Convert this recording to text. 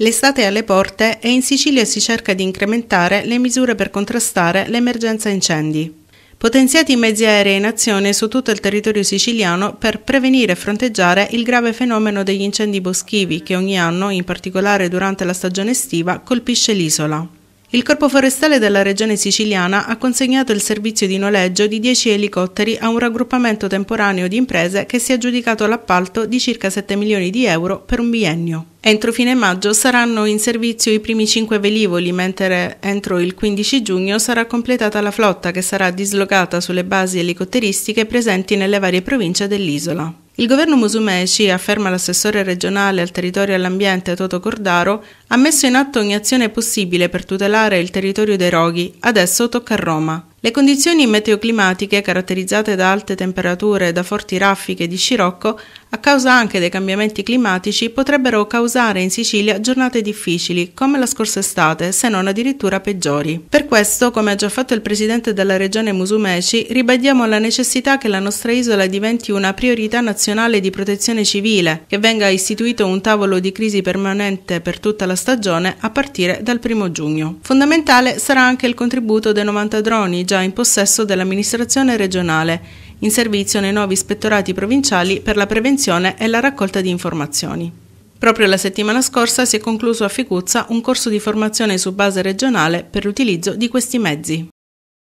L'estate è alle porte e in Sicilia si cerca di incrementare le misure per contrastare l'emergenza incendi. Potenziati i mezzi aerei in azione su tutto il territorio siciliano per prevenire e fronteggiare il grave fenomeno degli incendi boschivi che ogni anno, in particolare durante la stagione estiva, colpisce l'isola. Il Corpo Forestale della Regione Siciliana ha consegnato il servizio di noleggio di 10 elicotteri a un raggruppamento temporaneo di imprese che si è aggiudicato l'appalto di circa 7 milioni di euro per un biennio. Entro fine maggio saranno in servizio i primi 5 velivoli, mentre entro il 15 giugno sarà completata la flotta che sarà dislocata sulle basi elicotteristiche presenti nelle varie province dell'isola. Il governo Musumeci, afferma l'assessore regionale al territorio e all'ambiente Toto Cordaro, ha messo in atto ogni azione possibile per tutelare il territorio dei roghi, adesso tocca a Roma. Le condizioni meteoclimatiche, caratterizzate da alte temperature e da forti raffiche di scirocco, a causa anche dei cambiamenti climatici, potrebbero causare in Sicilia giornate difficili, come la scorsa estate, se non addirittura peggiori. Per questo, come ha già fatto il presidente della regione Musumeci, ribadiamo la necessità che la nostra isola diventi una priorità nazionale di protezione civile, che venga istituito un tavolo di crisi permanente per tutta la stagione a partire dal primo giugno. Fondamentale sarà anche il contributo dei 90 droni già già in possesso dell'amministrazione regionale, in servizio nei nuovi ispettorati provinciali per la prevenzione e la raccolta di informazioni. Proprio la settimana scorsa si è concluso a Ficuzza un corso di formazione su base regionale per l'utilizzo di questi mezzi.